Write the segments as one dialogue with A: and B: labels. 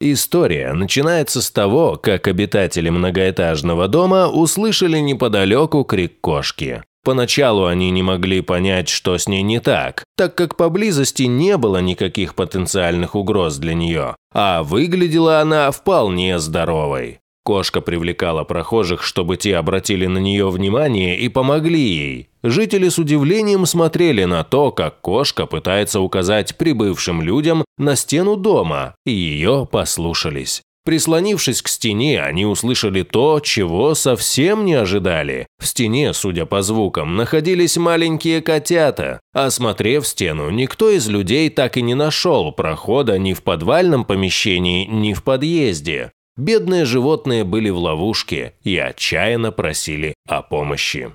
A: История начинается с того, как обитатели многоэтажного дома услышали неподалеку крик кошки. Поначалу они не могли понять, что с ней не так, так как поблизости не было никаких потенциальных угроз для нее, а выглядела она вполне здоровой. Кошка привлекала прохожих, чтобы те обратили на нее внимание и помогли ей. Жители с удивлением смотрели на то, как кошка пытается указать прибывшим людям на стену дома, и ее послушались. Прислонившись к стене, они услышали то, чего совсем не ожидали. В стене, судя по звукам, находились маленькие котята. Осмотрев стену, никто из людей так и не нашел прохода ни в подвальном помещении, ни в подъезде. Бедные животные были в ловушке и отчаянно просили о помощи.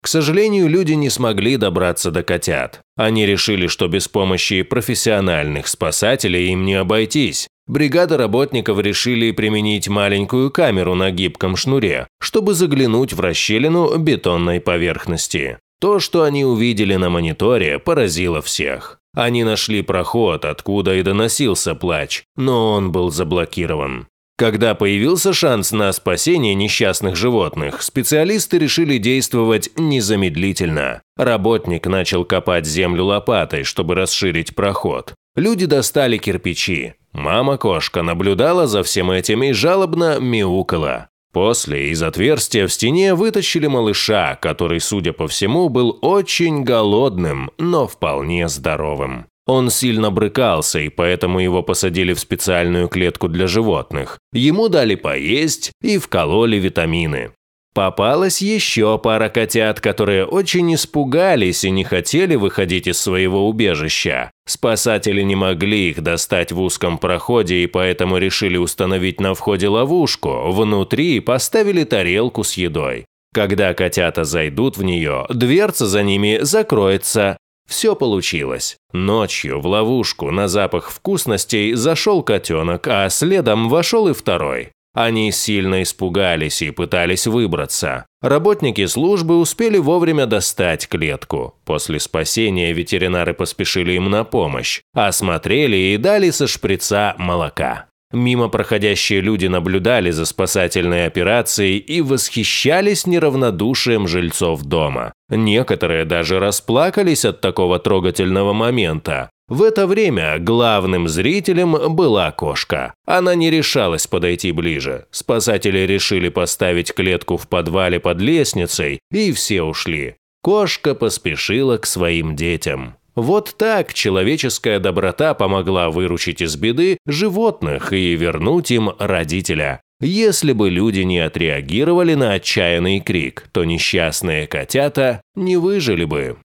A: К сожалению, люди не смогли добраться до котят. Они решили, что без помощи профессиональных спасателей им не обойтись. Бригада работников решили применить маленькую камеру на гибком шнуре, чтобы заглянуть в расщелину бетонной поверхности. То, что они увидели на мониторе, поразило всех. Они нашли проход, откуда и доносился плач, но он был заблокирован. Когда появился шанс на спасение несчастных животных, специалисты решили действовать незамедлительно. Работник начал копать землю лопатой, чтобы расширить проход. Люди достали кирпичи. Мама-кошка наблюдала за всем этим и жалобно мяукала. После из отверстия в стене вытащили малыша, который, судя по всему, был очень голодным, но вполне здоровым. Он сильно брыкался, и поэтому его посадили в специальную клетку для животных. Ему дали поесть и вкололи витамины. Попалась еще пара котят, которые очень испугались и не хотели выходить из своего убежища. Спасатели не могли их достать в узком проходе и поэтому решили установить на входе ловушку. Внутри поставили тарелку с едой. Когда котята зайдут в нее, дверца за ними закроется, все получилось. Ночью в ловушку на запах вкусностей зашел котенок, а следом вошел и второй. Они сильно испугались и пытались выбраться. Работники службы успели вовремя достать клетку. После спасения ветеринары поспешили им на помощь, осмотрели и дали со шприца молока. Мимо проходящие люди наблюдали за спасательной операцией и восхищались неравнодушием жильцов дома. Некоторые даже расплакались от такого трогательного момента. В это время главным зрителем была кошка. Она не решалась подойти ближе. Спасатели решили поставить клетку в подвале под лестницей, и все ушли. Кошка поспешила к своим детям. Вот так человеческая доброта помогла выручить из беды животных и вернуть им родителя. Если бы люди не отреагировали на отчаянный крик, то несчастные котята не выжили бы.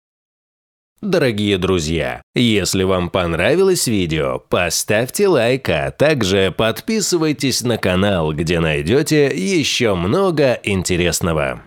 A: Дорогие друзья, если вам понравилось видео, поставьте лайк, а также подписывайтесь на канал, где найдете еще много интересного.